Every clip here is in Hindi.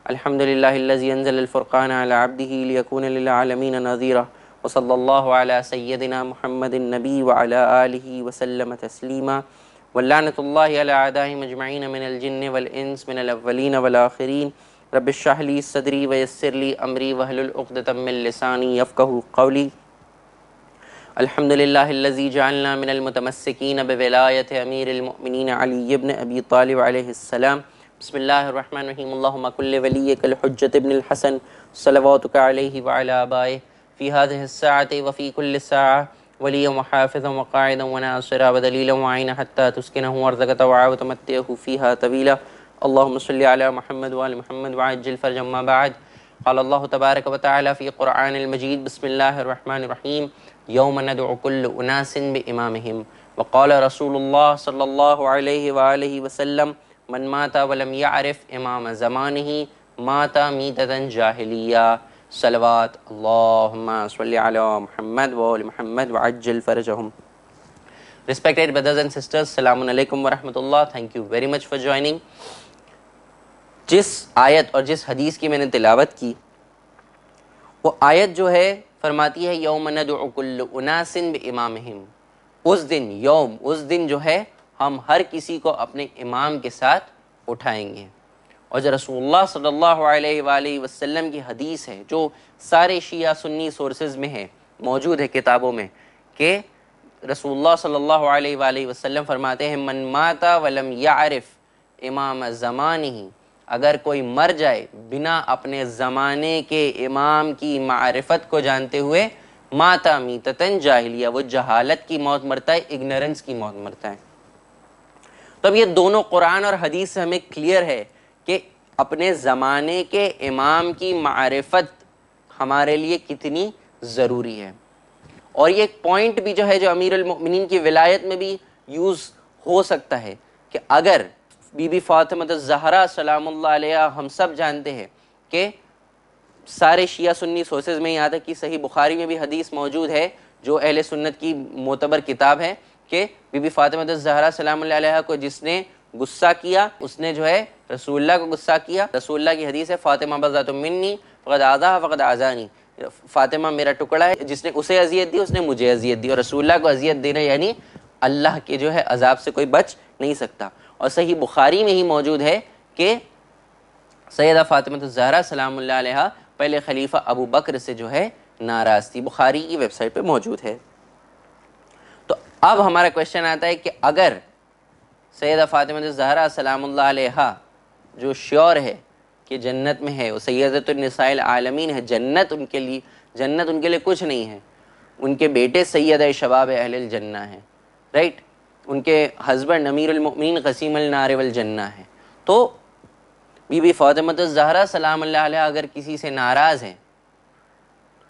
الحمد لله الذي أنزل الفرقان على عبده ليكون للعالمين نذيرا وصلى الله على سيدنا محمد النبي وعلى آله وسلم تسليما واللعنة الله على أعدائهم أجمعين من الجن والإنس من الأولين والآخرين رب اشرح لي صدري ويسر لي أمري واحلل عقدة من لساني يفقه قولي الحمد لله الذي جعلنا من المتمسكين بولاية أمير المؤمنين علي بن أبي طالب عليه السلام بسم الله الرحمن الرحيم اللهم كل وليك الحجة ابن الحسن صلواتك عليه وعلى آبائه في هذه الساعة وفي كل ساعة وليا وحافظا وقاعدا وناصرا ودليلا وعينا حتى تسكنه أرضك طوعا وتمتعه فيها طويلا اللهم صل على محمد وآل محمد وعجل فرج ما بعد قال الله تبارك وتعالى في قرآن المجيد بسم الله الرحمن الرحيم يوم ندعو كل أناس بإمامهم وقال رسول الله صلى الله عليه وآله وسلم मन माता वलम यारफ़ इमाम ज़मान ही माता मी Dadan जाहलिया सलवात Mahmad वहमद वजलफ़रजहम Respected brothers and sisters, Assalamu alaikum wa rahmatullah. Thank you very much for जिस आयत और जिस हदीस की मैंने तिलावत की वो आयत जो है फरमाती है यौम नदुकुल्लनासिन इमाम उस दिन यौम उस दिन जो है हम हर किसी को अपने इमाम के साथ उठाएंगे और जो रसोल्ला सल्लल्लाहु अलैहि वसल्लम की हदीस है जो सारे शिया सुन्नी सोर्सेज में है मौजूद है किताबों में कि रसोल्ला सल्लल्लाहु अलैहि वसल्लम फरमाते हैं मन माता वलम यारिफ इमाम ज़मान ही अगर कोई मर जाए बिना अपने ज़माने के इमाम की मारफत को जानते हुए माता मीतन जाहलिया वो जहालत की मौत मरता है इग्नरेंस की मौत मरता है तो अब ये दोनों कुरान और हदीस से हमें क्लियर है कि अपने ज़माने के इमाम की मारफत हमारे लिए कितनी ज़रूरी है और ये एक पॉइंट भी जो है जो अमीर अमीरमिन की विलायत में भी यूज़ हो सकता है कि अगर बीबी फातमत तो जहरा सलाम हम सब जानते हैं कि सारे शिया सुन्नी सोर्सेज में यहाँ तक कि सही बुखारी में भी हदीस मौजूद है जो अहले सुन्नत की मोतबर किताब है कि बीबी फातिमा जहरा सलाम को जिसने गुस्सा किया उसने जो है रसूल्ला को गुस्सा किया रसूल्ला की हदीस है फ़ातिमा मिन्नी फ़कद आज़ा फ़कद आज़ानी फ़ातिमा मेरा टुकड़ा है जिसने उसे अजियत दी उसने मुझे अजियत दी और रसूल्ला को अजियत देना यानी अल्लाह के जो है अजाब से कोई बच नहीं सकता और सही बुखारी में ही मौजूद है कि सैदा फ़ातिमा जहरा सलाम पहले खलीफा अबू बकर से जो है नाराज़ थी बुखारी की वेबसाइट पर मौजूद है अब हमारा क्वेश्चन आता है कि अगर सैद फ़ातिमा जहरा सलाम्ला जो श्योर है कि जन्नत में है वो सैदतुलनसाइल आलमीन है जन्नत उनके लिए जन्नत उनके लिए कुछ नहीं है उनके बेटे सैद शबाब अहल जन्ना है राइट उनके हस्बैंड नमीरमिन कसीम जन्ना है तो बीबी फ़ातिमत तो जहरा सलाम अगर किसी से नाराज़ हैं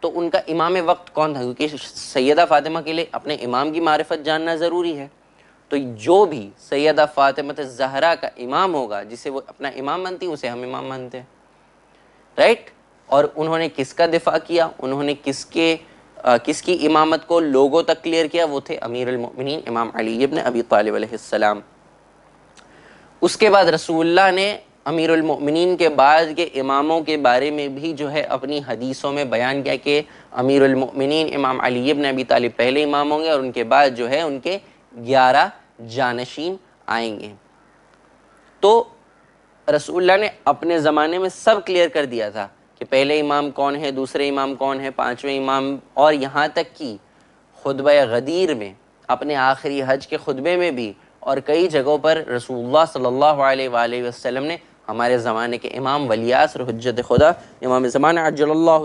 तो उनका इमाम वक्त कौन था क्योंकि सैदा फ़ातिमा के लिए अपने इमाम की मारफत जानना ज़रूरी है तो जो भी सैदा फ़ातिमत जहरा का इमाम होगा जिसे वो अपना इमाम मानती उसे हम इमाम मानते हैं राइट और उन्होंने किसका दिफा किया उन्होंने किसके आ, किसकी इमामत को लोगों तक क्लियर किया वो थे अमीर इमाम अली इबन अबी तालब उसके बाद रसूल्ला ने अमीरमिन के बाद के इमामों के बारे में भी जो है अपनी हदीसों में बयान किया कि अमीरमिन इमाम अली ने अबी तालिब पहले इमाम होंगे और उनके बाद जो है उनके ग्यारह जानशीन आएंगे तो रसूल्ला ने अपने ज़माने में सब क्लियर कर दिया था कि पहले इमाम कौन है दूसरे इमाम कौन है पाँचवें इमाम और यहाँ तक कि खुतब गदीर में अपने आखिरी हज के खुतबे में भी और कई जगहों पर रसूल सल्ला वसलम ने हमारे ज़माने के इमाम वलियासर हजत खुदा इमाम ज़मान अजल्ला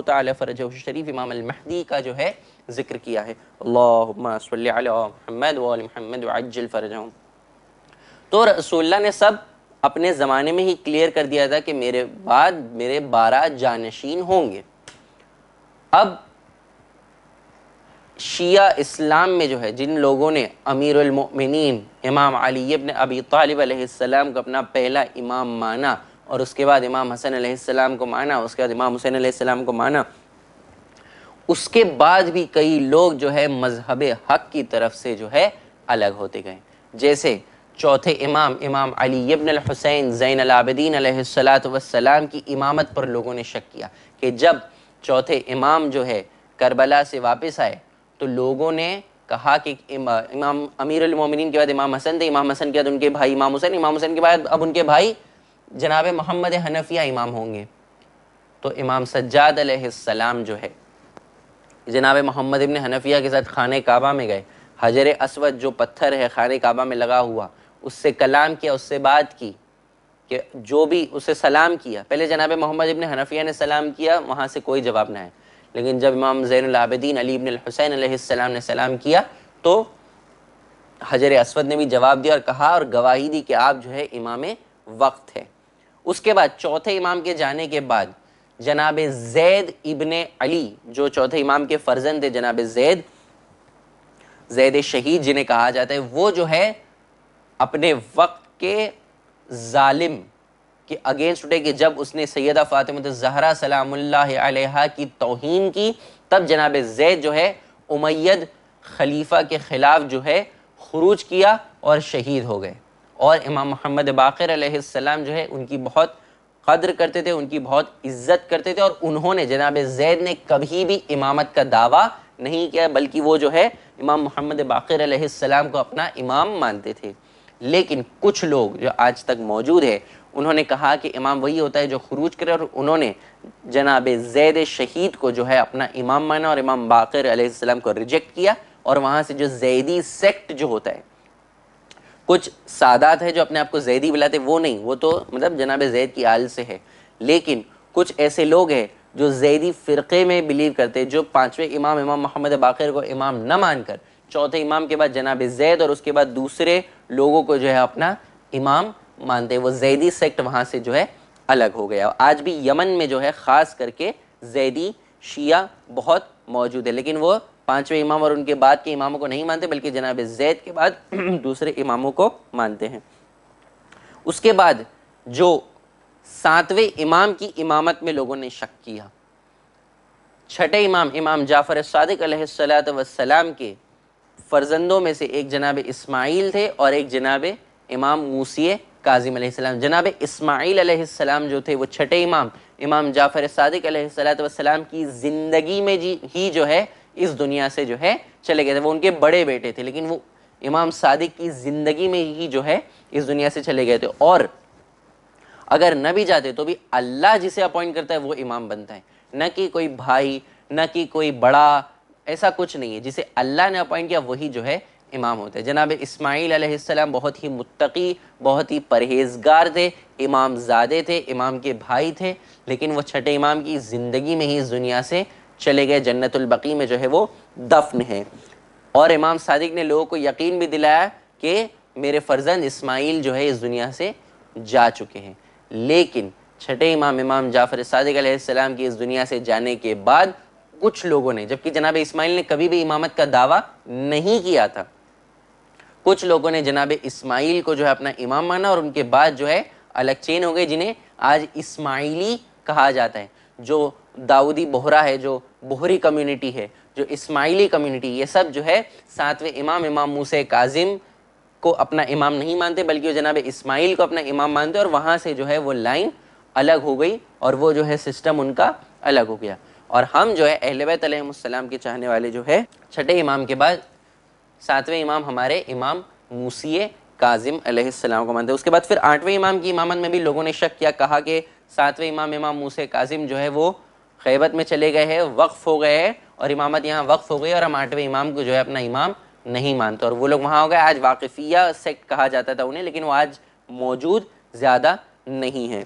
तरज शरीफ इमाम महदी का जो है ज़िक्र किया है महमद महमद अज्जल फ़रजम तो रसोल्ला ने सब अपने ज़माने में ही क्लियर कर दिया था कि मेरे बाद मेरे बारह जानशीन होंगे अब शिया इस्लाम में जो है जिन लोगों ने अमीरमिन इमाम अली इब्न अबी अलैहिस्सलाम को अपना पहला इमाम माना और उसके बाद इमाम हसन अलैहिस्सलाम को माना उसके बाद इमाम हुसैन अलैहिस्सलाम को माना उसके बाद भी कई लोग जो है मजहब हक की तरफ से जो है अलग होते गए जैसे चौथे इमाम इमाम अली इबन हुसैन ज़ैन अलाबद्दीन सलाम की इमामत पर लोगों ने शक किया कि जब चौथे इमाम जो है करबला से वापस आए तो लोगों ने कहा कि इमाम अमीर उलमिन के बाद इमाम हसन थे इमाम हसन के बाद उनके भाई इमाम हुसैन इमाम हुसैन के बाद अब उनके भाई जनाब मोहम्मद हनफिया इमाम होंगे तो इमाम सज्जाद सलाम जो है जनाब मोहम्मद इबन हनफिया के साथ खान काबा में गए हजर असवद जो पत्थर है खान काबा में लगा हुआ उससे कलाम किया उससे बात की कि जो भी उसे सलाम किया पहले जनाब मोहम्मद इबन हनफिया ने सलाम किया वहाँ से कोई जवाब ना आया लेकिन जब इमाम ज़ैनआबद्दीन अली इबन हुसैन ने सलाम किया तो हजर असवद ने भी जवाब दिया और कहा और गवाही दी कि आप जो है इमाम वक्त है उसके बाद चौथे इमाम के जाने के बाद जनाब जैद इबन अली जो चौथे इमाम के फर्जन थे जनाब जैद जैद शहीद जिन्हें कहा जाता है वो जो है अपने वक्त के जालिम कि अगेंस्ट उठे कि जब उसने सैदा फ़ातिमत तो जहरा सलाम्ला की तोहन की तब जनाब जैद जो है उमैद खलीफा के ख़िलाफ़ जो है खरूज किया और शहीद हो गए और इमाम मोहम्मद बाकर जो है उनकी बहुत कदर करते थे उनकी बहुत इज्जत करते थे और उन्होंने जनाब जैद ने कभी भी इमामत का दावा नहीं किया बल्कि वो जो है इमाम मोहम्मद बाकर को अपना इमाम मानते थे लेकिन कुछ लोग जो आज तक मौजूद है उन्होंने कहा कि इमाम वही होता है जो खरूज करे और उन्होंने जनाब जैद शहीद को जो है अपना इमाम माना और इमाम बाकर अलैहिस्सलाम को रिजेक्ट किया और वहाँ से जो जैदी सेक्ट जो होता है कुछ सादात है जो अपने आप को जैदी बुलाते वो नहीं वो तो मतलब जनाब जैद की आल से है लेकिन कुछ ऐसे लोग हैं जो जैदी फ़िरक़े में बिलीव करते हैं जो पाँचवें इमाम इमाम मोहम्मद बाकर को इमाम न मानकर चौथे इमाम के बाद जनाब जैद और उसके बाद दूसरे लोगों को जो है अपना इमाम मानते हैं वो जैदी सेक्ट वहाँ से जो है अलग हो गया आज भी यमन में जो है ख़ास करके जैदी शिया बहुत मौजूद है लेकिन वो पाँचवें इमाम और उनके बाद के इमामों को नहीं मानते बल्कि जनाब जैद के बाद दूसरे इमामों को मानते हैं उसके बाद जो सातवें इमाम की इमामत में लोगों ने शक किया छठे इमाम इमाम जाफ़र सदक वसलाम के फ़र्जंदों में से एक जनाब इस्माइल थे और एक जनाब इमाम मूसी काजिम जनाब इसमाईल जो थे वो छठे इमाम इमाम जाफ़र सदकाम की ज़िंदगी में जी ही जो है इस दुनिया से जो है चले गए थे वो उनके बड़े बेटे थे लेकिन वो इमाम सादिक की ज़िंदगी में ही जो है इस दुनिया से चले गए थे और अगर न भी जाते तो भी अल्लाह जिसे अपॉइंट करता है वो इमाम बनता है न कि कोई भाई न कि कोई बड़ा ऐसा कुछ नहीं है जिसे अल्लाह ने अपॉइंट किया वही जो है इमाम होते हैं जनाब इस्माईल सलाम बहुत ही मुत्तकी बहुत ही परहेजगार थे इमाम ज़ादे थे इमाम के भाई थे लेकिन वो छठे इमाम की ज़िंदगी में ही इस दुनिया से चले गए जन्नतुल्बकी में जो है वो दफन है और इमाम सादिक ने लोगों को यकीन भी दिलाया कि मेरे फ़र्जंद इस्माईल जो है इस दुनिया से जा चुके हैं लेकिन छठे इमाम इमाम जाफ़र सदक की इस दुनिया से जाने के बाद कुछ लोगों ने जबकि जनाब इस्माइल ने कभी भी इमामत का दावा नहीं किया था कुछ लोगों ने जनाब इस्माइल को जो है अपना इमाम माना और उनके बाद जो है अलग चेन हो गए जिन्हें आज इस्माइली कहा जाता है जो दाऊदी बोहरा है जो बोहरी कम्युनिटी है जो इस्माइली कम्युनिटी ये सब जो है सातवें इमाम इमाम मूसे काजिम को अपना इमाम नहीं मानते बल्कि वो जनाब इस्माइल को अपना इमाम मानते और वहाँ से जो है वो लाइन अलग हो गई और वो जो है सिस्टम उनका अलग हो गया और हम जो है अहलबैत के चाहने वाले जो है छठे इमाम के बाद सातवें इमाम हमारे इमाम मूसी काजिम अलैहिस्सलाम को मानते हैं उसके बाद फिर आठवें इमाम की इमामत में भी लोगों ने शक किया कहा कि सातवें इमाम इमाम मूस काजिम जो है वो खैबत में चले गए हैं वक्फ़ हो गए हैं और इमामत यहाँ वक्फ़ हो गई और हम आठवें इमाम को जो है अपना इमाम नहीं मानते और वो लोग वहाँ हो गए आज वाकफ़िया सेक्ट कहा जाता था उन्हें लेकिन वो आज मौजूद ज़्यादा नहीं है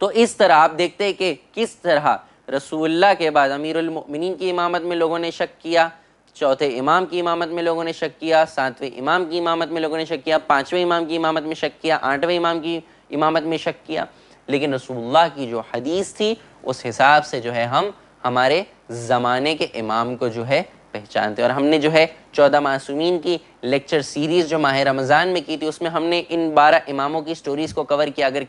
तो इस तरह आप देखते हैं कि किस तरह रसूल्ला के बाद अमीरमिन की इमामत में लोगों ने शक किया चौथे इमाम की इमामत में लोगों ने शक किया सातवें इमाम की इमामत में लोगों ने शक किया पाँचवें इमाम की इमामत में शक किया आठवें इमाम की इमामत में शक किया लेकिन रसूलुल्लाह की जो हदीस थी उस हिसाब से जो है हम हमारे ज़माने के इमाम को जो है पहचानते और हमने जो है चौदह मासूमीन की लेक्चर सीरीज़ जो माह रमज़ान में की थी उसमें हमने इन बारह इमामों की स्टोरीज़ को कवर किया अगर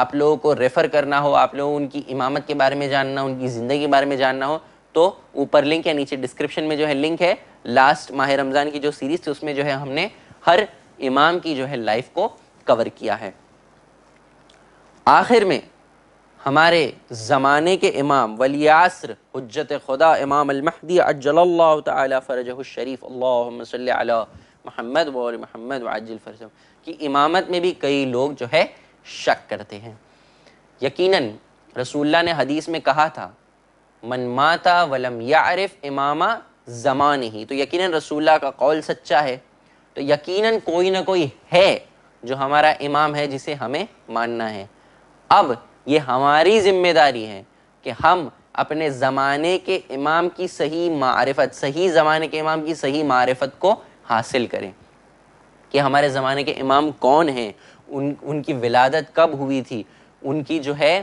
आप लोगों को रेफ़र करना हो आप लोगों उनकी इमामत के बारे में जानना उनकी ज़िंदगी के बारे में जानना हो तो ऊपर लिंक या नीचे डिस्क्रिप्शन में जो है लिंक है लास्ट माह रमज़ान की जो सीरीज़ थी उसमें जो है हमने हर इमाम की जो है लाइफ को कवर किया है आखिर में हमारे ज़माने के इमाम वलियासर हजत खुदा इमाम अलमहदी अज्जल्ला तरजशरीफ़ अल्ला महमद महमद वाजिल फरज की इमामत में भी कई लोग जो है शक करते हैं यकीनन रसूल्ला ने हदीस में कहा था मन माता वलम यारिफ इमामा ज़मान ही तो यकीनन रसूल्ला का कौल सच्चा है तो यकीनन कोई ना कोई है जो हमारा इमाम है जिसे हमें मानना है अब ये हमारी जिम्मेदारी है कि हम अपने ज़माने के इमाम की सही मारफत सही ज़माने के इमाम की सही मारफत को हासिल करें कि हमारे ज़माने के इमाम कौन हैं उन उनकी विलादत कब हुई थी उनकी जो है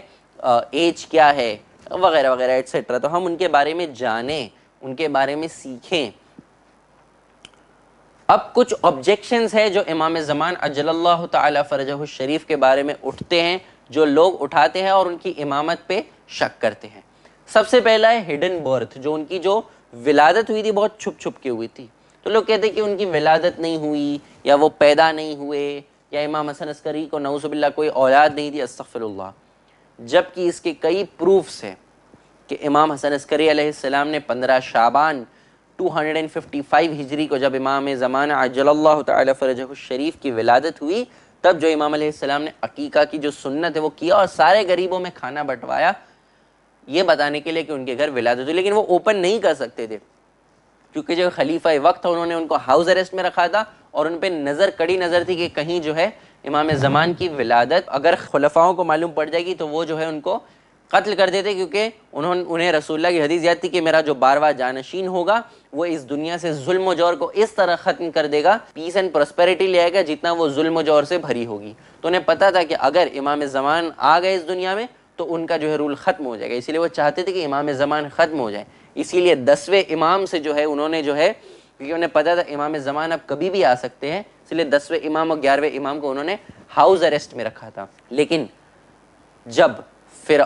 एज क्या है वगैरह वगैरह एट्सेट्रा तो हम उनके बारे में जानें उनके बारे में सीखें अब कुछ ऑब्जेक्शंस है जो इमाम ज़मान अजल्ला तरजह शरीफ के बारे में उठते हैं जो लोग उठाते हैं और उनकी इमामत पे शक करते हैं सबसे पहला है हिडन बर्थ जो उनकी जो विलादत हुई थी बहुत छुप छुप के हुई थी तो लोग कहते हैं कि उनकी विलादत नहीं हुई या वो पैदा नहीं हुए या इमाम हसन अस्करी को नौसबिल्ला कोई औलाद नहीं थी असफ़ल्ला जबकि इसके कई प्रूफ्स हैं कि इमाम हसन अस्करी सलाम ने पंद्रह शाबान 255 हिजरी को जब इमाम ज़मान अजल्ला शरीफ की विलादत हुई तब जो इमाम अलैहिस्सलाम ने अकीका की जो सुन्नत है वो किया और सारे गरीबों में खाना बंटवाया ये बताने के लिए कि उनके घर विलादत हुई लेकिन वो ओपन नहीं कर सकते थे क्योंकि जो खलीफा वक्त था उन्होंने उनको हाउस अरेस्ट में रखा था और उन पर नज़र कड़ी नज़र थी कि कहीं जो है इमाम ज़मान की विलादत अगर खलफाओं को मालूम पड़ जाएगी तो वो जो है उनको कत्ल कर देते क्योंकि उन्होंने उन्हें रसूल्ला की हदीस याद थी कि मेरा जो बारवा जानशीन होगा वो इस दुनिया से जुल्म जोर को इस तरह ख़त्म कर देगा पीस एंड प्रोस्पेरिटी ले आएगा जितना वो जुल्म जोर से भरी होगी तो उन्हें पता था कि अगर इमाम ज़मान आ गए इस दुनिया में तो उनका जो है रूल ख़त्म हो जाएगा इसीलिए वो चाहते थे कि इमाम ज़मान ख़त्म हो जाए इसीलिए दसवें इमाम से जो है उन्होंने जो है क्योंकि उन्हें पता था इमाम ज़मान अब कभी भी आ सकते हैं इसलिए दसवें इमाम और ग्यारहवें इमाम को उन्होंने हाउस अरेस्ट में रखा था लेकिन जब फिर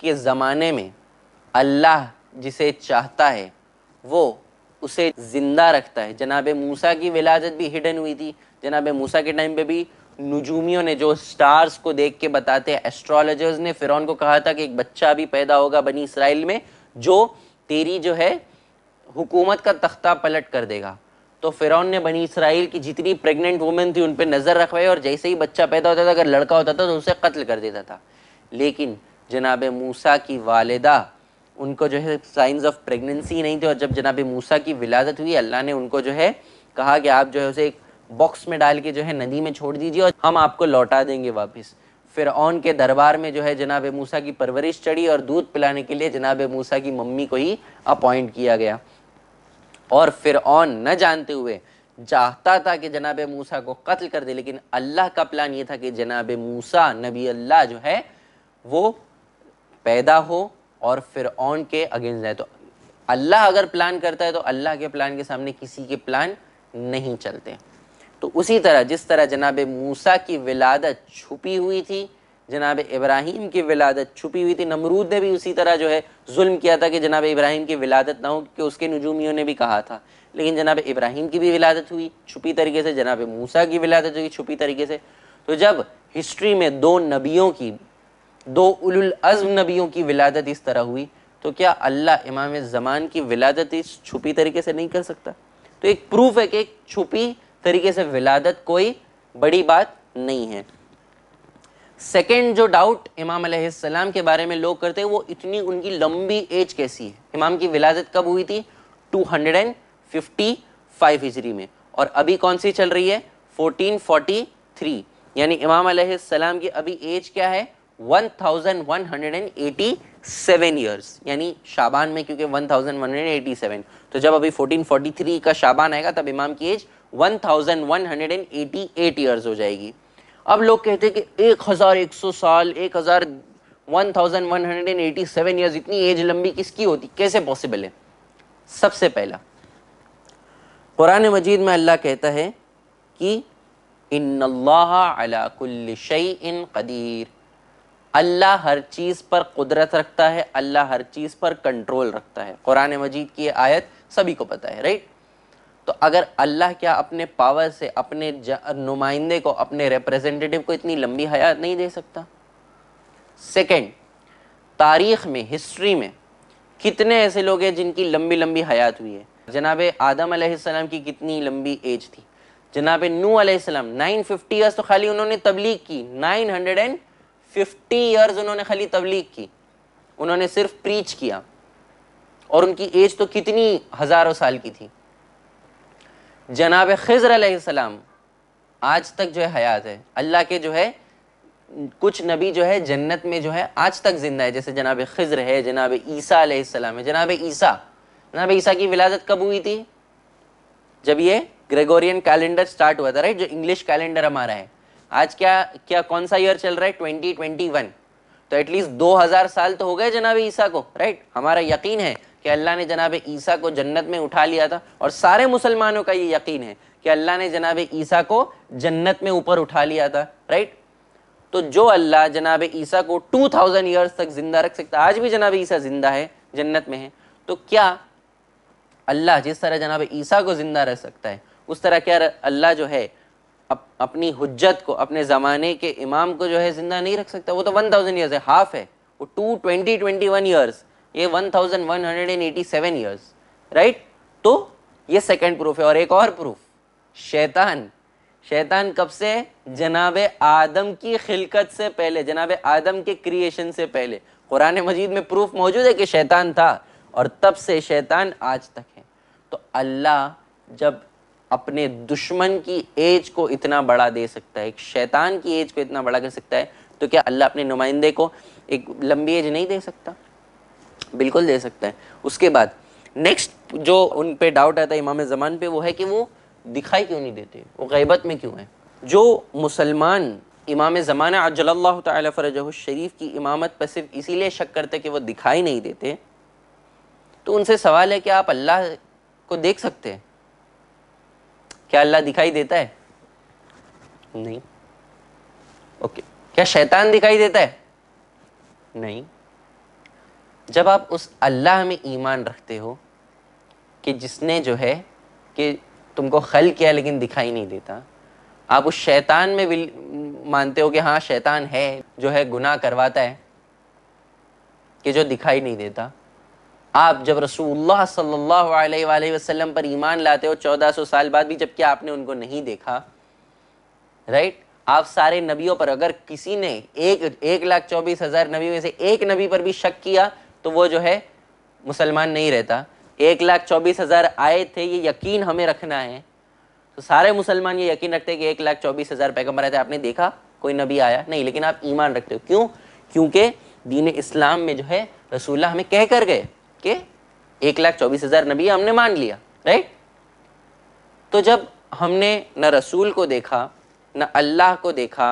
के ज़माने में अल्लाह जिसे चाहता है वो उसे ज़िंदा रखता है जनाब मूसा की विलाजत भी हिडन हुई थी जनाब मूसा के टाइम पे भी नजूमियों ने जो स्टार्स को देख के बताते हैं एस्ट्रोलॉजर्स ने फिर को कहा था कि एक बच्चा भी पैदा होगा बनी इसराइल में जो तेरी जो है हुकूमत का तख्ता पलट कर देगा तो फिरौन ने बनी इसराइल की जितनी प्रेग्नेंट वुमेन थी उन पर नज़र रखवाई और जैसे ही बच्चा पैदा होता था अगर लड़का होता था तो उसे कत्ल कर देता था लेकिन जनाब मूसा की वालदा उनको जो है साइंस ऑफ प्रेगनेंसी नहीं थे और जब जनाब मूसा की विलादत हुई अल्लाह ने उनको जो है कहा कि आप जो है उसे एक बॉक्स में डाल के जो है नदी में छोड़ दीजिए और हम आपको लौटा देंगे वापस फिर ऑन के दरबार में जो है जनाब मूसा की परवरिश चढ़ी और दूध पिलाने के लिए जनाब मूसा की मम्मी को ही अपॉइंट किया गया और फिर ऑन न जानते हुए चाहता था कि जनाब मूसा को कत्ल कर दे लेकिन अल्लाह का प्लान ये था कि जनाब मूसा नबी अल्लाह जो है वो पैदा हो और फिर ऑन के अगेंस्ट जाए तो अल्लाह अगर प्लान करता है तो अल्लाह के प्लान के सामने किसी के प्लान नहीं चलते तो उसी तरह जिस तरह जनाब मूसा की विलादत छुपी हुई थी जनाब इब्राहिम की विलादत छुपी हुई थी नमरूद ने भी उसी तरह जो है जुल्म किया था कि जनाब इब्राहिम की विलादत ना हो कि उसके नजूमियों ने भी कहा था लेकिन जनाब इब्राहिम की भी विलादत हुई छुपी तरीके से जनाब मूसा की विलादत हुई छुपी तरीके से तो जब हिस्ट्री में दो नबियों की दो उलुलज़म नबियों की विलादत इस तरह हुई तो क्या अल्लाह इमाम ज़मान की विलादत इस छुपी तरीके से नहीं कर सकता तो एक प्रूफ है कि छुपी तरीके से विलादत कोई बड़ी बात नहीं है सेकेंड जो डाउट इमाम सलाम के बारे में लोग करते हैं वो इतनी उनकी लंबी एज कैसी है इमाम की विलादत कब हुई थी 255 हिजरी में और अभी कौन सी चल रही है 1443 यानी इमाम सलाम की अभी एज क्या है 1187 इयर्स यानी शाबान में क्योंकि 1187 तो जब अभी 1443 का शाबान आएगा तब इमाम की एज 1188 इयर्स हो जाएगी अब लोग कहते हैं कि एक हज़ार एक सौ साल एक हज़ार one thousand one hundred and eighty seven year इतनी एज लंबी किसकी होती कैसे पॉसिबल है सबसे पहला कुरान मजीद में अल्लाह कहता है कि इन इन कदीर अल्लाह हर चीज़ पर कुदरत रखता है अल्लाह हर चीज़ पर कंट्रोल रखता है कुरान मजीद की आयत सभी को पता है राइट तो अगर अल्लाह क्या अपने पावर से अपने नुमाइंदे को अपने रिप्रेजेंटेटिव को इतनी लंबी हयात नहीं दे सकता सेकेंड तारीख़ में हिस्ट्री में कितने ऐसे लोग हैं जिनकी लंबी लंबी हयात हुई है जनाब आदम आसमाम की कितनी लंबी एज थी जनाब नू आम नाइन फिफ्टी ईयर्स तो खाली उन्होंने तबलीग की nine hundred and fifty years उन्होंने खाली तबलीग की उन्होंने सिर्फ प्रीच किया और उनकी एज तो कितनी हज़ारों साल की थी जनाब खज़र सलाम आज तक जो है हयात है अल्लाह के जो है कुछ नबी जो है जन्नत में जो है आज तक ज़िंदा है जैसे जनाब खज़र है जनाब ईसा सलाम है जनाब ईसा जनाब ईसा की विलादत कब हुई थी जब ये ग्रेगोरियन कैलेंडर स्टार्ट हुआ था राइट जो इंग्लिश कैलेंडर हमारा है आज क्या क्या कौन सा ईयर चल रहा है ट्वेंटी ट्वेंटी वन तो एटलीस्ट दो हज़ार साल तो हो गए जनाब ईसा को राइट हमारा यकीन है कि अल्लाह ने जनाब ईसा को जन्नत में उठा लिया था और सारे मुसलमानों का ये यकीन है कि अल्लाह ने जनाब ईसा को जन्नत में ऊपर उठा लिया था राइट तो जो अल्लाह जनाब ईसा को टू थाउजेंड ईयर्स तक जिंदा रख सकता आज भी जनाब ईसा जिंदा है जन्नत में है तो क्या अल्लाह जिस तरह जनाब ईसा को जिंदा रख सकता है उस तरह क्या अल्लाह जो है अप, अपनी हजत को अपने ज़माने के इमाम को जो है ज़िंदा नहीं रख सकता वो तो वन थाउजेंड ईयर्स है हाफ है वो to twenty twenty one years ये 1187 इयर्स राइट तो ये सेकंड प्रूफ है और एक और प्रूफ शैतान शैतान कब से जनाब आदम की खिलकत से पहले जनाब आदम के क्रिएशन से पहले कुरान मजीद में प्रूफ मौजूद है कि शैतान था और तब से शैतान आज तक है तो अल्लाह जब अपने दुश्मन की एज को इतना बड़ा दे सकता है एक शैतान की एज को इतना बड़ा कर सकता है तो क्या अल्लाह अपने नुमाइंदे को एक लंबी एज नहीं दे सकता बिल्कुल दे सकता है उसके बाद नेक्स्ट जो उन पे डाउट आता है इमाम ज़मान पे वो है कि वो दिखाई क्यों नहीं देते वो गैबत में क्यों है जो मुसलमान इमाम जमान अजल्ला तरज शरीफ की इमामत पर सिर्फ इसीलिए शक करते कि वो दिखाई नहीं देते तो उनसे सवाल है कि आप अल्लाह को देख सकते हैं क्या अल्लाह दिखाई देता है नहीं ओके क्या शैतान दिखाई देता है नहीं जब आप उस अल्लाह में ईमान रखते हो कि जिसने जो है कि तुमको खल किया लेकिन दिखाई नहीं देता आप उस शैतान में भी मानते हो कि हाँ शैतान है जो है गुनाह करवाता है कि जो दिखाई नहीं देता आप जब रसूलुल्लाह सल्लल्लाहु अलैहि वसल्लम पर ईमान लाते हो 1400 साल बाद भी जबकि आपने उनको नहीं देखा राइट आप सारे नबियों पर अगर किसी ने एक एक लाख चौबीस हज़ार नबी में से एक नबी पर भी शक किया तो वो जो है मुसलमान नहीं रहता एक लाख चौबीस हज़ार आए थे ये यकीन हमें रखना है तो सारे मुसलमान ये यकीन रखते हैं कि एक लाख चौबीस हज़ार पैगम्बर आए थे आपने देखा कोई नबी आया नहीं लेकिन आप ईमान रखते हो क्यों क्योंकि दीन इस्लाम में जो है रसूल्ला हमें कह कर गए कि एक लाख चौबीस हज़ार नबी हमने मान लिया राइट तो जब हमने न रसूल को देखा न अल्लाह को देखा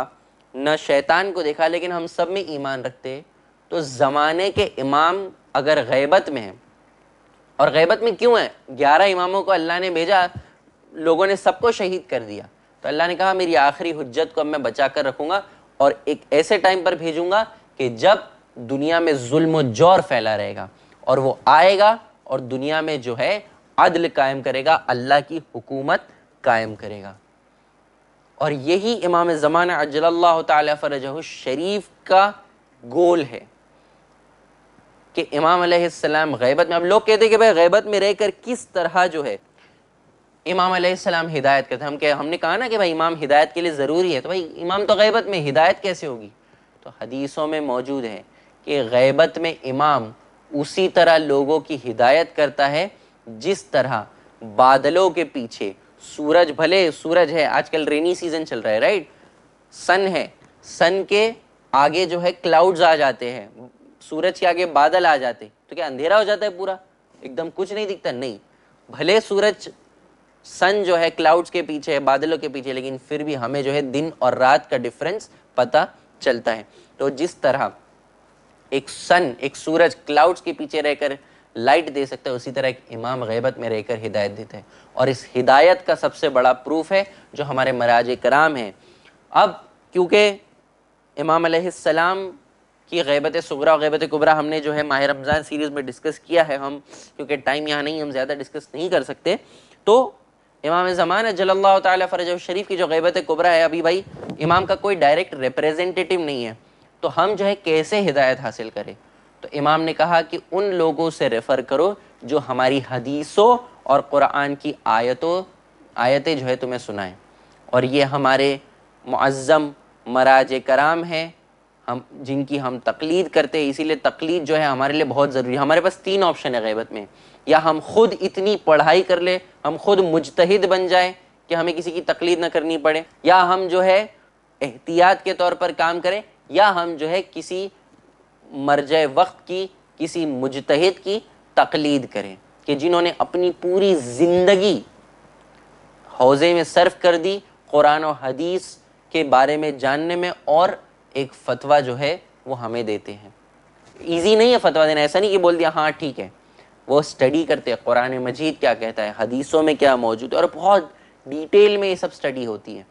न शैतान को देखा लेकिन हम सब में ईमान रखते तो ज़माने के इमाम अगर गैबत में हैं और गैबत में क्यों है ग्यारह इमामों को अल्लाह ने भेजा लोगों ने सबको शहीद कर दिया तो अल्लाह ने कहा मेरी आखिरी हजत को अब मैं बचा कर रखूँगा और एक ऐसे टाइम पर भेजूँगा कि जब दुनिया में जुल्म ज़ोर फैला रहेगा और वो आएगा और दुनिया में जो है अदल कायम करेगा अल्लाह की हुकूमत कायम करेगा और यही इमाम ज़माना अजल्ला तरज शरीफ का गोल है कि इमाम अलैहिस्सलाम गैबत में अब लोग कहते हैं कि भाई गैबत में रहकर किस तरह जो है इमाम अलैहिस्सलाम हिदायत करते हम क्या हमने कहा ना कि भाई इमाम हिदायत के लिए ज़रूरी है तो भाई इमाम तो गैबत में हिदायत कैसे होगी तो हदीसों में मौजूद है कि गैबत में इमाम उसी तरह लोगों की हिदायत करता है जिस तरह बादलों के पीछे सूरज भले सूरज है आजकल रेनी सीजन चल रहा है राइट सन है सन के आगे जो है क्लाउड्स आ जाते हैं सूरज के आगे बादल आ जाते तो क्या अंधेरा हो जाता है पूरा एकदम कुछ नहीं दिखता नहीं भले सूरज सन जो है क्लाउड्स के पीछे है बादलों के पीछे लेकिन फिर भी हमें जो है दिन और रात का डिफरेंस पता चलता है तो जिस तरह एक सन एक सूरज क्लाउड्स के पीछे रहकर लाइट दे सकता है उसी तरह एक इमाम गैबत में रहकर हिदायत देते हैं और इस हिदायत का सबसे बड़ा प्रूफ है जो हमारे मराज कराम हैं अब क्योंकि इमाम सलाम कि गैबत सगरा और गैबत कुबरा हमने जो है माह रमज़ान सीरीज़ में डिस्कस किया है हम क्योंकि टाइम यहाँ नहीं हम ज़्यादा डिस्कस नहीं कर सकते तो इमाम ज़मान जल्ला तरज शरीफ की जो गैबत कुबरा है अभी भाई इमाम का कोई डायरेक्ट रिप्रेजेंटेटिव नहीं है तो हम जो है कैसे हिदायत हासिल करें तो इमाम ने कहा कि उन लोगों से रेफ़र करो जो हमारी हदीसों और कुरान की आयतों आयतें जो है तुम्हें सुनाएं और ये हमारे मज़म मराज कराम हैं हम जिनकी हम तकलीद करते हैं इसीलिए तकलीद जो है हमारे लिए बहुत ज़रूरी है हमारे पास तीन ऑप्शन है गैबत में या हम खुद इतनी पढ़ाई कर ले हम खुद मुजतहिद बन जाए कि हमें किसी की तकलीद ना करनी पड़े या हम जो है एहतियात के तौर पर काम करें या हम जो है किसी मरज वक्त की किसी मुजतहिद की तकलीद करें कि जिन्होंने अपनी पूरी ज़िंदगी हौज़े में सर्फ कर दी कुरान और हदीस के बारे में जानने में और एक फतवा जो है वो हमें देते हैं ईजी नहीं है फतवा देना ऐसा नहीं कि बोल दिया हाँ ठीक है वो स्टडी करते हैं कुरान मजीद क्या कहता है हदीसों में क्या मौजूद है और बहुत डिटेल में ये सब स्टडी होती है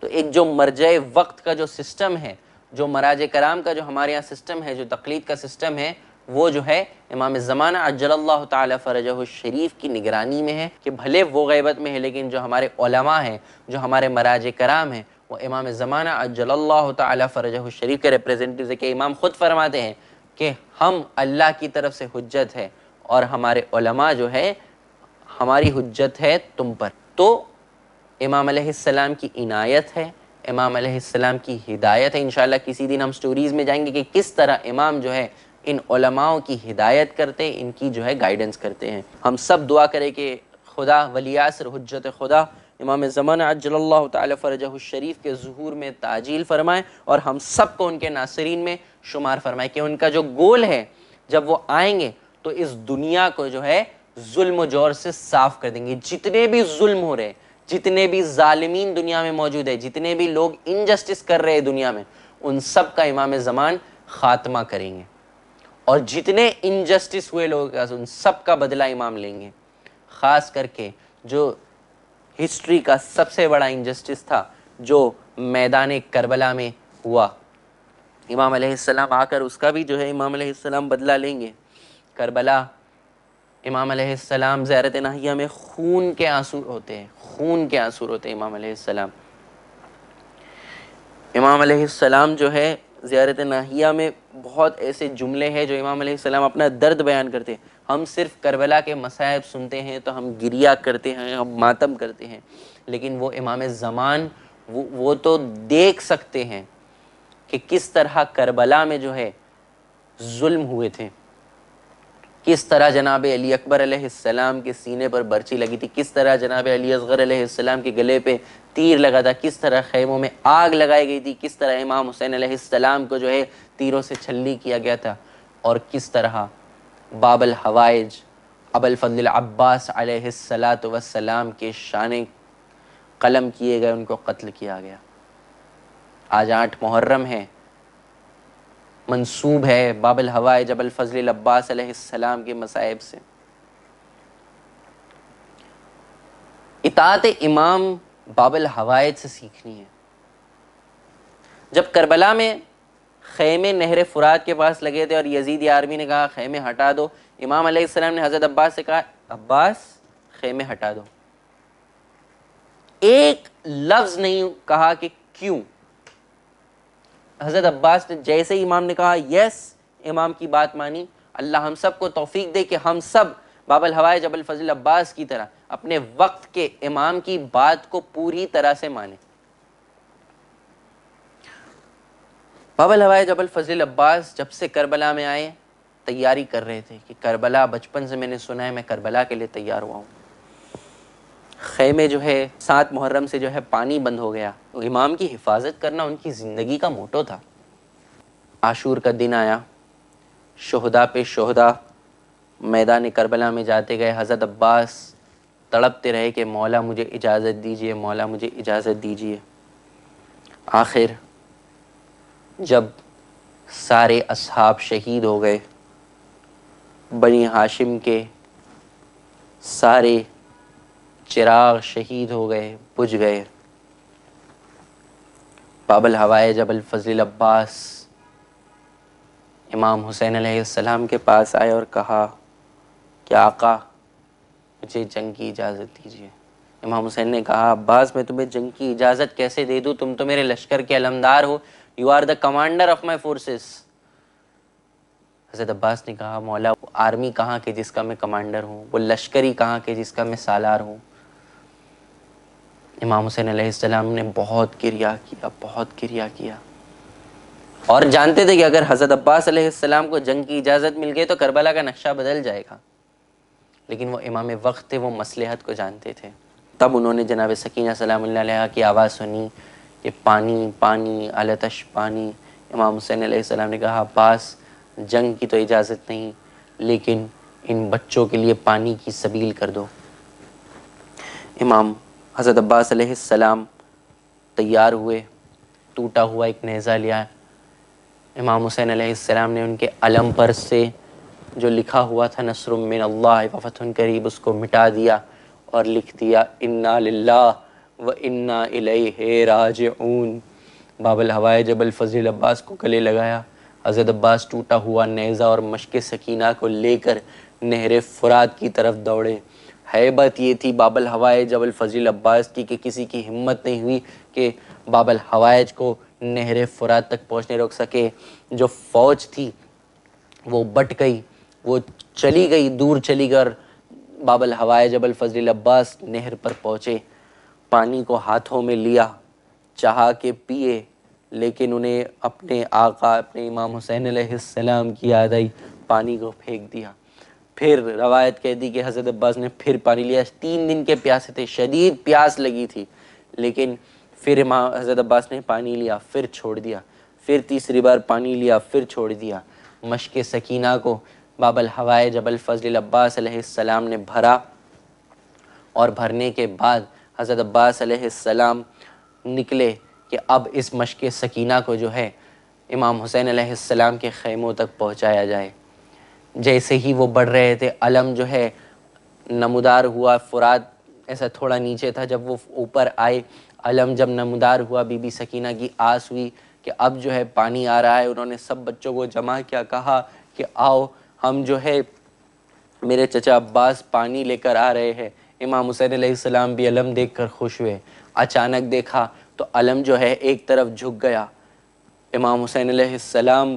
तो एक जो मरजय वक्त का जो सिस्टम है जो मराज कराम का जो हमारे यहाँ सिस्टम है जो तकलीद का सिस्टम है वो जो है इमाम ज़माना अजल्ला तरज शरीफ की निगरानी में है कि भले वो गैबत में है लेकिन जो हमारे हैं जो हमारे मराज कराम हैं वो इमाम ज़माना अजल्ला तरज शरीफ के रिप्रेजेंटेटिव के इमाम ख़ुद फरमाते हैं कि हम अल्लाह की तरफ से हजत है और हमारे उलमा जो है हमारी हजत है तुम पर तो इमाम सलाम की इनायत है इमाम सलाम की हिदायत है इन किसी दिन हम स्टोरीज़ में जाएंगे कि किस तरह इमाम जो है इन उलमाओं की हिदायत करते इनकी जो है गाइडेंस करते हैं हम सब दुआ करें कि खुदा वलियासर हजत खुदा इमाम ज़मान अजल्ला शरीफ़ के जहूर में ताजील फरमाएँ और हम सब को उनके नासरीन में शुमार फरमाएँ कि उनका जो गोल है जब वो आएंगे तो इस दुनिया को जो है जुल्म जोर से साफ कर देंगे जितने भी जुल्म हो रहे जितने भी ालमीन दुनिया में मौजूद है जितने भी लोग इनजस्टिस कर रहे हैं दुनिया में उन सब का इमाम ज़मान ख़ात्मा करेंगे और जितने इनजस्टिस हुए लोगों का उन सब का बदला इमाम लेंगे ख़ास करके जो हिस्ट्री का सबसे बड़ा इनजस्टिस था जो मैदान करबला में हुआ इमाम अलैहिस्सलाम आकर उसका भी जो है इमाम अलैहिस्सलाम बदला लेंगे करबला इमाम अलैहिस्सलाम ज़्यारत नहिया में खून के आंसू होते हैं खून के आंसू होते हैं इमाम अलैहिस्सलाम इमाम अलैहिस्सलाम जो है ज़्यारत नाहिया में बहुत ऐसे जुमले हैं जो इमाम अलैहिस्सलाम अपना दर्द बयान करते हैं हम सिर्फ करबला के मसायब सुनते हैं तो हम गिरिया करते हैं हम मातम करते हैं लेकिन वो इमाम ज़मान वो वो तो देख सकते हैं कि किस तरह करबला में जो है जुल्म हुए थे किस तरह जनाब अली अकबर अलैहिस्सलाम के सीने पर बर्ची लगी थी किस तरह जनाब अली असगर अलैहिस्सलाम के गले पे तीर लगा था किस तरह खैमों में आग लगाई गई थी किस तरह इमाम हुसैन अलैहिस्सलाम को जो है तीरों से छलनी किया गया था और किस तरह बाबल हवाइज अबल फजल अब्बास सलात वसलाम के शान कलम किए गए उनको कत्ल किया गया आज आठ मुहर्रम है मंसूब है बाबल हवाए जबल फजल अब्बास सलाम के मसाइब से इतात इमाम बाबल हवायद से सीखनी है जब करबला में खैमे नहर फुरात के पास लगे थे और यजीद आर्मी ने कहा खेमे हटा दो इमाम अलैहिस्सलाम ने हज़रत अब्बास से कहा अब्बास खेमे हटा दो एक लफ्ज नहीं कहा कि क्यों हज़रत अब्बास ने जैसे इमाम ने कहा यस इमाम की बात मानी अल्लाह हम सब को तोफ़ी दे कि हम सब बाबल हवाए जबल फजल अब्बास की तरह अपने वक्त के इमाम की बात को पूरी तरह से माने बाबल हवाई जबल फजल अब्बास जब से करबला में आए तैयारी कर रहे थे कि करबला बचपन से मैंने सुना है मैं करबला के लिए तैयार हुआ हूँ खेमे जो है सात मुहर्रम से जो है पानी बंद हो गया तो इमाम की हिफाजत करना उनकी ज़िंदगी का मोटो था आशूर का दिन आया शहदा पे शहदा मैदान करबला में जाते गए हज़रत अब्बास तड़पते रहे कि मौला मुझे इजाज़त दीजिए मौला मुझे इजाज़त दीजिए आखिर जब सारे असहाब शहीद हो गए बनी हाशिम के सारे चिराग शहीद हो गए बुझ गए बाबल हवाए जब फजील अब्बास इमाम हुसैन सलाम के पास आए और कहा कि आका मुझे जंग की इजाज़त दीजिए इमाम हुसैन ने कहा अब्बास मैं तुम्हें जंग की इजाज़त कैसे दे दूँ तुम तो मेरे लश्कर के अलमदार हो you are the commander of my forces हजरत अब्बास ने कहा मौला वो आर्मी कहाँ के जिसका मैं कमांडर हूँ वो लश्करी कहाँ के जिसका मैं सालार हूँ इमाम हुसैन आसमाम ने बहुत क्रिया किया बहुत क्रिया किया और जानते थे कि अगर हज़रत अब्बास आसमाम को जंग की इजाज़त मिल गई तो करबला का नक्शा बदल जाएगा लेकिन वो इमाम वक्त थे वो मसलहत को जानते थे तब उन्होंने जनाब सकीना सलाम की आवाज़ सुनी कि पानी पानी अलतश पानी इमाम हुसैन आसमाम ने कहा पास जंग की तो इजाज़त नहीं लेकिन इन बच्चों के लिए पानी की सबील कर दो इमाम हज़रत अब्बास तैयार हुए टूटा हुआ एक नज़ा लिया इमाम हुसैन आसमाम ने उनके अलम पर से जो लिखा हुआ था नसरुमिन अल्लाह वफ़तन करीब उसको मिटा दिया और लिख दिया इन्ना लिल्लाह व इन्ना इलई राज ऊन बाबल हवाए जबल फजील अब्बास को गले लगाया हज़रत अब्बास टूटा हुआ नेज़ा और मशक सकीना को लेकर नहर फुरात की तरफ दौड़े हैबत ये थी बाबल हवाए जबल फजील अब्बास की कि किसी की हिम्मत नहीं हुई कि बाबल हवाइज को नहर फरात तक पहुँचने रोक सके जो फ़ौज थी वो बट गई वो चली गई दूर चली कर बाबल हवाए जबल फजील अब्बास नहर पर पहुँचे पानी को हाथों में लिया चाह के पिए लेकिन उन्हें अपने आका अपने इमाम हुसैन सलाम की याद आई पानी को फेंक दिया फिर रवायत कह दी कि हज़रत अब्बास ने फिर पानी लिया तीन दिन के प्यासे थे शदीद प्यास लगी थी लेकिन फिर इमाम हज़रत अब्बास ने पानी लिया फिर छोड़ दिया फिर तीसरी बार पानी लिया फिर छोड़ दिया मशक सकीना को बाबल हवाए जबल फजल अब्बास ने भरा और भरने के बाद हज़रत अब्बास निकले कि अब इस मशक सकीना को जो है इमाम हुसैन सलाम के ख़ैमों तक पहुँचाया जाए जैसे ही वो बढ़ रहे थे अलम जो है नमदार हुआ फुरात ऐसा थोड़ा नीचे था जब वो ऊपर आए अलम जब नमदार हुआ बीबी सकीना की आस हुई कि अब जो है पानी आ रहा है उन्होंने सब बच्चों को जमा किया कहा कि आओ हम जो है मेरे चचा अब्बास पानी लेकर आ रहे हैं इमाम हुसैन आसमाम भी अलम देख कर खुश हुए अचानक देखा तो अलम जो है एक तरफ झुक गया इमाम हुसैन आसमाम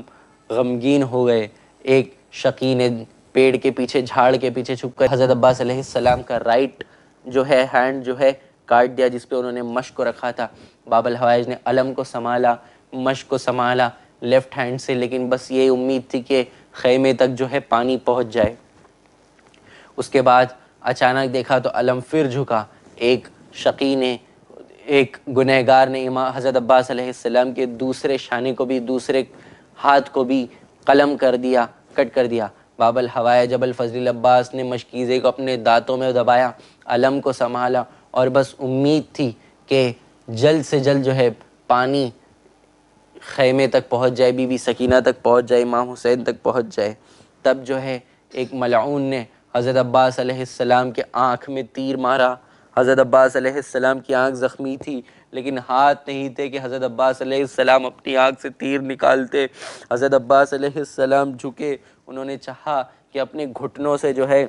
गमगीन हो गए एक शकी ने पेड़ के पीछे झाड़ के पीछे छुप कर हज़रत अब्बास सलाम का राइट जो है हैंड जो है काट दिया जिस पे उन्होंने मश को रखा था बाबल हवाइज ने अलम को संभाला मश को संभाला लेफ़्ट हैंड से लेकिन बस ये उम्मीद थी कि खैमे तक जो है पानी पहुंच जाए उसके बाद अचानक देखा तो अलम फिर झुका एक शकी ने एक गुनहगार ने इमाम हज़रत अब्बास अलैहिस्सलाम के दूसरे शाने को भी दूसरे हाथ को भी कलम कर दिया कट कर दिया बाबल हवाए जबल फजल अब्बास ने मशकीज़े को अपने दांतों में दबाया अलम को संभाला और बस उम्मीद थी कि जल्द से जल्द जो है पानी खैमे तक पहुंच जाए बीबी सकीना तक पहुंच जाए इमाम हुसैन तक पहुंच जाए तब जो है एक मलाउन ने हज़रत अब्बास अलैहिस्सलाम के आँख में तीर मारा हज़रत अब्बास अलैहिस्सलाम की आँख ज़ख्मी थी लेकिन हाथ नहीं थे कि हज़रत अब्बास अलैहिस्सलाम अपनी आँख से तीर निकालते हज़रत अब्बास अलैहिस्सलाम झुके उन्होंने चाहा कि अपने घुटनों से जो है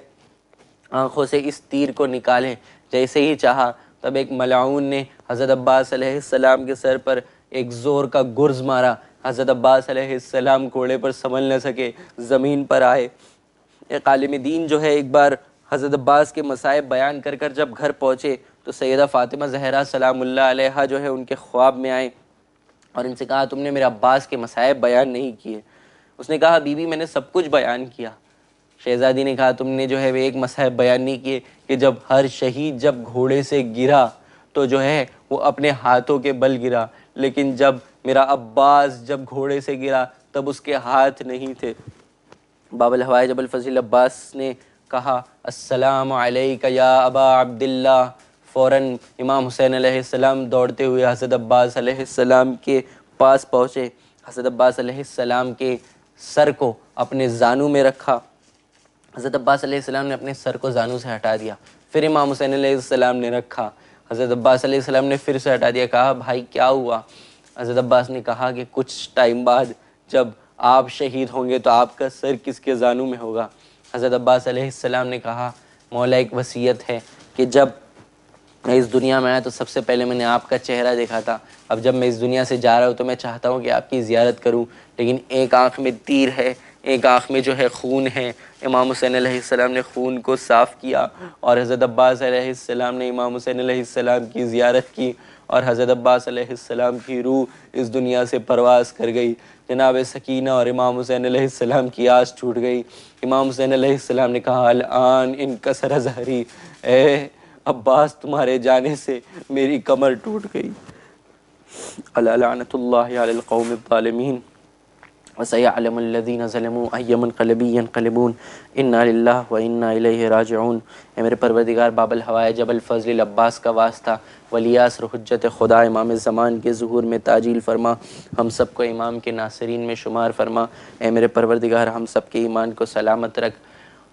आँखों से इस तीर को निकालें जैसे ही चाहा तब एक मलाउन ने हज़रत अब्बास अलैहिस्सलाम के सर पर एक ज़ोर का गुर्ज मारा हज़रत अब्बास अलैहिस्सलाम घोड़े पर संभल न सके ज़मीन पर आए एक आलिम दीन जो है एक बार हज़रत अब्बास के मसायब बयान कर कर जब घर पहुँचे तो सैदा फ़ातिमा जहरा सलामुल्ला अलैहा जो है उनके ख्वाब में आए और इनसे कहा तुमने मेरे अब्बास के मसायब बयान नहीं किए उसने कहा बीबी मैंने सब कुछ बयान किया शहज़ादी ने कहा तुमने जो है वे एक मसायब बयान नहीं किए कि जब हर शहीद जब घोड़े से गिरा तो जो है वो अपने हाथों के बल गिरा लेकिन जब मेरा अब्बास जब घोड़े से गिरा तब उसके हाथ नहीं थे बाबल हवाई जबल फजील अब्बास ने कहा अलैका या अबा अब्दुल्ला फ़ौर इमाम हुसैन अलैहिस्सलाम दौड़ते हुए हजरत अब्बास अलैहिस्सलाम के पास पहुँचे हजरत अब्बास अलैहिस्सलाम के सर को अपने जानू में रखा हज़रत अब्बास अलैहिस्सलाम ने अपने सर को जानू से हटा दिया फिर इमाम हुसैन अलैहिस्सलाम ने रखा हज़रत अब्बास अलैहिस्सलाम ने फिर से हटा दिया कहा भाई क्या हुआ हज़रत अब्बास ने कहा कि कुछ टाइम बाद जब आप शहीद होंगे तो आपका सर किसके जानू में होगा हज़रत अब्बास अलैहिस्सलाम ने कहा मौला एक वसीयत है कि जब मैं इस दुनिया में आया तो सबसे पहले मैंने आपका चेहरा देखा था अब जब मैं इस दुनिया से जा रहा हूँ तो मैं चाहता हूँ कि आपकी ज़्यारत करूँ लेकिन एक आँख में तीर है एक आँख में जो है खून है इमाम हुसैन सलाम ने खून को साफ़ किया और हज़रत अब्बास सलाम ने इमाम हुसैन सलाम की ज़्यारत की और हज़रत अब्बास सलाम की रूह इस दुनिया से परवास कर गई जनाब सकीना और इमाम हुसैन सलाम की आस छूट गई इमाम हुसैन सलाम ने कहा अल आन इनका कसर जहरी ए अब्बास तुम्हारे जाने से मेरी कमर टूट गई अलानतल्लाम वसैमदीनज़लमयमनकलबीनकलबून इन्ना व इन्ना राजऊन ए मेरे परवरदिगार बाबल हवाए जबल फजल अब्बास का वास्ता वलियास हजत खुदा इमाम ज़मान के ظहूर में ताजील फरमा हम सब को इमाम के नासरीन में शुमार फरमा ए मेरे परवरदिगार हम सब के ईमान को सलामत रख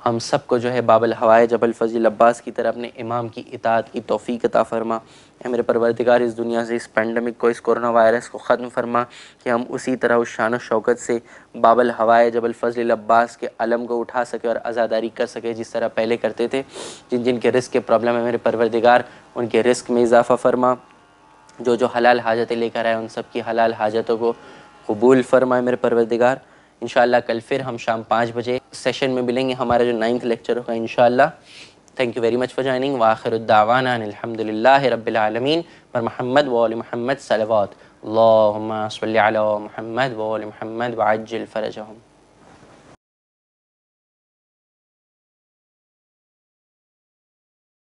हम सब को जो है बाबल हवाए जबल फजील अब्बास की तरह अपने इमाम की इतात की तोफ़ी अता फरमा मेरे परवरदिगार इस दुनिया से इस पैंडमिक को इस कोरोना वायरस को ख़त्म फरमा कि हम उसी तरह उस शान शौकत से बाबल हवाए जबल फजल अब्बास के अलम को उठा सके और आज़ादारी कर सके जिस तरह पहले करते थे जिन जिनके रिस्क के प्रॉब्लम है मेरे परवरदिगार उनके रिस्क में इजाफ़ा फरमा जो जो हलाल हाजतें लेकर आए उन सब की हलाल हाजतों को कबूल फरमाए मेरे परवरदिगार इन कल फिर हम शाम पाँच बजे सेशन में मिलेंगे हमारा जो नाइन्थ लेक्चर होगा इन thank you very much for joining वाखिरदावाना रबालमीन पर महमद वाल महमद सलवात महमद वाल महमद वाजिल फ़रजहम